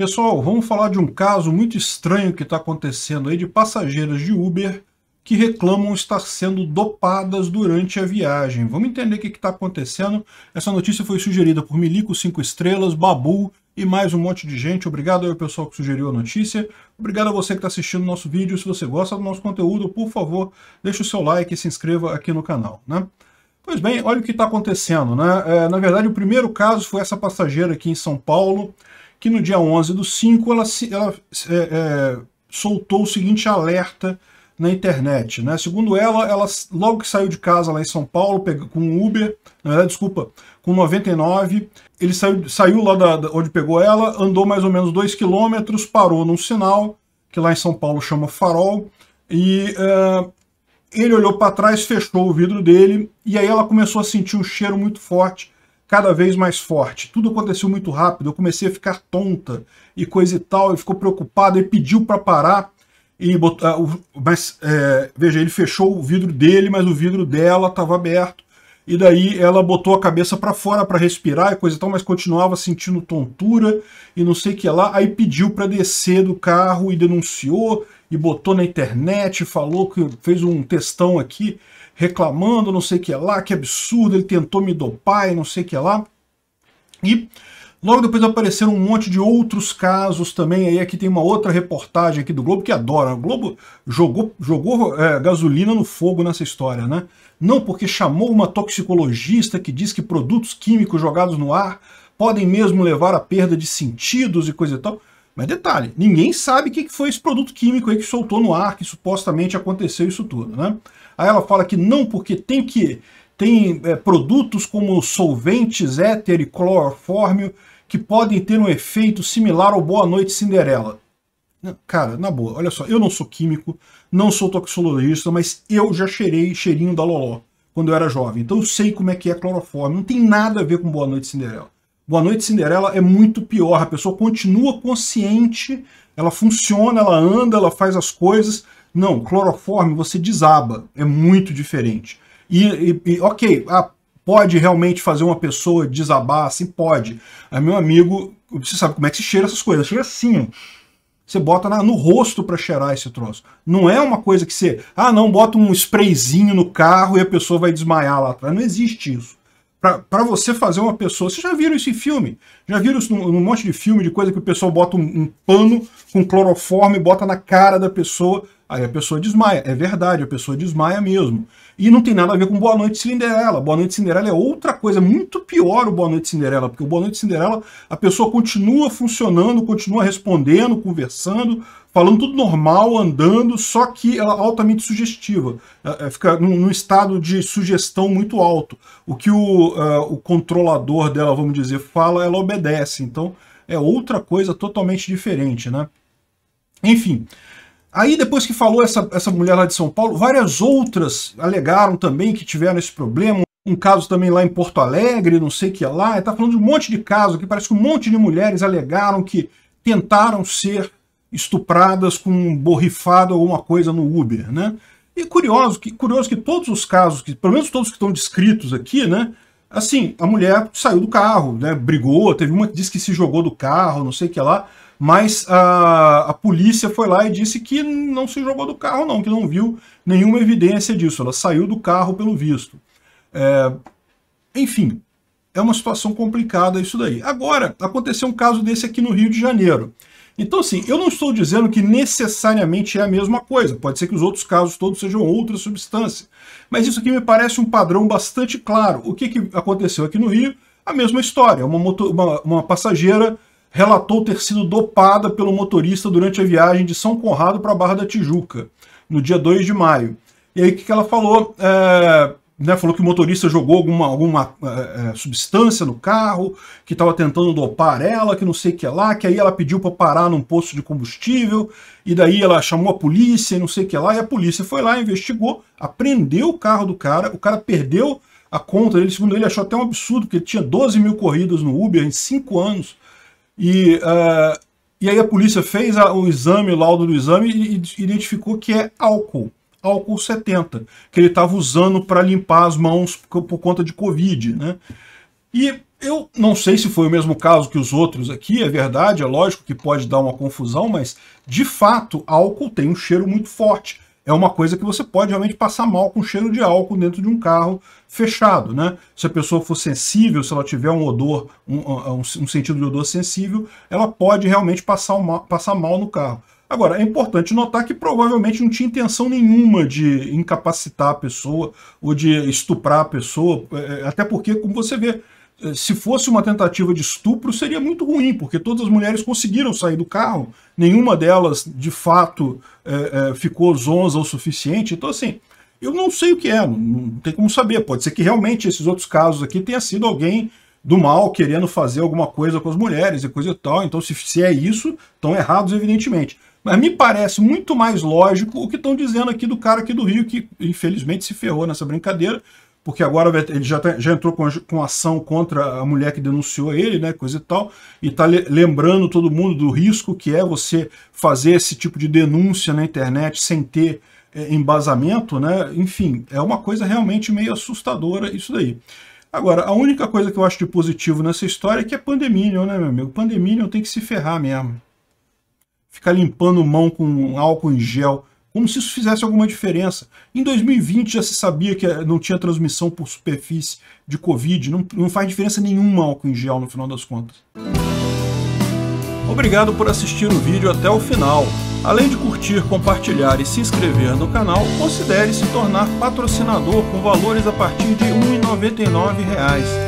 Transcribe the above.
Pessoal, vamos falar de um caso muito estranho que está acontecendo aí de passageiras de Uber que reclamam estar sendo dopadas durante a viagem. Vamos entender o que está acontecendo. Essa notícia foi sugerida por Milico 5 Estrelas, Babu e mais um monte de gente. Obrigado ao pessoal que sugeriu a notícia. Obrigado a você que está assistindo o nosso vídeo. Se você gosta do nosso conteúdo, por favor, deixe o seu like e se inscreva aqui no canal. Né? Pois bem, olha o que está acontecendo. Né? É, na verdade, o primeiro caso foi essa passageira aqui em São Paulo que no dia 11 do 5 ela, ela é, é, soltou o seguinte alerta na internet. Né? Segundo ela, ela logo que saiu de casa lá em São Paulo, pegou, com um Uber, na verdade, desculpa, com 99, ele saiu, saiu lá da, da onde pegou ela, andou mais ou menos 2 quilômetros, parou num sinal, que lá em São Paulo chama farol, e uh, ele olhou para trás, fechou o vidro dele, e aí ela começou a sentir um cheiro muito forte cada vez mais forte. Tudo aconteceu muito rápido, eu comecei a ficar tonta e coisa e tal, ele ficou preocupado, ele pediu para parar, e botou, ah, mas é, veja, ele fechou o vidro dele, mas o vidro dela estava aberto e daí ela botou a cabeça para fora para respirar e coisa e tal, mas continuava sentindo tontura e não sei o que lá. Aí pediu para descer do carro e denunciou e botou na internet, falou que fez um testão aqui reclamando, não sei o que lá, que absurdo, ele tentou me dopar e não sei o que lá. E Logo depois apareceram um monte de outros casos também. Aí aqui tem uma outra reportagem aqui do Globo que adora. O Globo jogou, jogou é, gasolina no fogo nessa história, né? Não porque chamou uma toxicologista que diz que produtos químicos jogados no ar podem mesmo levar à perda de sentidos e coisa e tal. Mas detalhe, ninguém sabe o que foi esse produto químico aí que soltou no ar, que supostamente aconteceu isso tudo, né? Aí ela fala que não porque tem que tem é, produtos como solventes, éter e clorofórmio que podem ter um efeito similar ao Boa Noite Cinderela. Cara, na boa, olha só, eu não sou químico, não sou toxicologista, mas eu já cheirei cheirinho da Loló quando eu era jovem. Então eu sei como é que é clorofórmio Não tem nada a ver com Boa Noite Cinderela. Boa Noite Cinderela é muito pior. A pessoa continua consciente, ela funciona, ela anda, ela faz as coisas. Não, clorofórmio você desaba. É muito diferente. E, e, e ok, ah, pode realmente fazer uma pessoa desabar assim? Pode. Aí, meu amigo, você sabe como é que se cheira essas coisas? Cheira assim, Você bota na, no rosto para cheirar esse troço. Não é uma coisa que você, ah, não, bota um sprayzinho no carro e a pessoa vai desmaiar lá atrás. Não existe isso para você fazer uma pessoa. Vocês já viram isso em filme? Já viram isso num, num monte de filme de coisa que o pessoal bota um, um, pano com cloroforme, bota na cara da pessoa Aí a pessoa desmaia. É verdade, a pessoa desmaia mesmo. E não tem nada a ver com Boa Noite Cinderela. Boa Noite Cinderela é outra coisa, é muito pior o Boa Noite Cinderela, porque o Boa Noite Cinderela, a pessoa continua funcionando, continua respondendo, conversando, falando tudo normal, andando, só que ela é altamente sugestiva. É, é fica num, estado de sugestão muito alto. O que o, uh, o controlador dela, vamos dizer, fala, ela obedece. Então é outra coisa totalmente diferente, né? Enfim, Aí, depois que falou essa, essa mulher lá de São Paulo, várias outras alegaram também que tiveram esse problema. Um caso também lá em Porto Alegre, não sei o que é lá. Está falando de um monte de casos que parece que um monte de mulheres alegaram que tentaram ser estupradas com um borrifado ou alguma coisa no Uber, né? E curioso que, curioso que todos os casos, que, pelo menos todos que estão descritos aqui, né? Assim, a mulher saiu do carro, né? Brigou, teve uma que disse que se jogou do carro, não sei o que lá mas a, a polícia foi lá e disse que não se jogou do carro, não, que não viu nenhuma evidência disso. Ela saiu do carro pelo visto. É, enfim, é uma situação complicada isso daí. Agora, aconteceu um caso desse aqui no Rio de Janeiro. Então, assim, eu não estou dizendo que necessariamente é a mesma coisa. Pode ser que os outros casos todos sejam outra substância. Mas isso aqui me parece um padrão bastante claro. O que, que aconteceu aqui no Rio? A mesma história. Uma, uma, uma passageira relatou ter sido dopada pelo motorista durante a viagem de São Conrado para a Barra da Tijuca, no dia 2 de maio. E aí o que ela falou? É, né, falou que o motorista jogou alguma, alguma é, é substância no carro, que estava tentando dopar ela, que não sei o que lá, que aí ela pediu para parar num posto de combustível, e daí ela chamou a polícia e não sei o que lá, e a polícia foi lá, investigou, apreendeu o carro do cara, o cara perdeu a conta dele, segundo ele, achou até um absurdo, porque ele tinha 12 mil corridas no Uber em 5 anos, e, uh, e aí a polícia fez a, o exame, o laudo do exame, e, e identificou que é álcool álcool 70, que ele estava usando para limpar as mãos por, por, conta de Covid, né? E eu não sei se foi o mesmo caso que os outros aqui, é verdade, é lógico que pode dar uma confusão, mas de fato álcool tem um cheiro muito forte é uma coisa que você pode realmente passar mal com cheiro de álcool dentro de um carro fechado, né? Se a pessoa for sensível, se ela tiver um odor, um, um, um sentido de odor sensível, ela pode realmente passar, uma, passar mal no carro. Agora, é importante notar que provavelmente não tinha intenção nenhuma de incapacitar a pessoa ou de estuprar a pessoa, é, é, até porque, como você vê, eh, se fosse uma tentativa de estupro, seria muito ruim, porque todas as mulheres conseguiram sair do carro, nenhuma delas, de fato, é, é, ficou zonza o suficiente. Então, assim, eu não sei o que é, não, não, tem como saber. Pode ser que realmente esses outros casos aqui tenha sido alguém do mal querendo fazer alguma coisa com as mulheres e coisa e tal. Então, se, se é isso, estão errados, evidentemente. Mas me parece muito mais lógico o que estão dizendo aqui do cara aqui do Rio, que infelizmente se ferrou nessa brincadeira, porque agora ele já, tá, já entrou com, com ação contra a mulher que denunciou ele, né, coisa e tal, e tá lembrando todo mundo do risco que é você fazer esse tipo de denúncia na internet sem ter é, embasamento, né, enfim, é uma coisa realmente meio assustadora isso daí. Agora, a única coisa que eu acho de positivo nessa história é que é pandemia, né, meu amigo? Pandemia tem que se ferrar mesmo. Ficar limpando mão com álcool em gel como se isso fizesse alguma diferença. Em 2020 já se sabia que não tinha transmissão por superfície de Covid, não, não faz diferença nenhuma álcool em gel no final das contas. Obrigado por assistir o vídeo até o final. Além de curtir, compartilhar e se inscrever no canal, considere se tornar patrocinador com valores a partir de R$ 1,99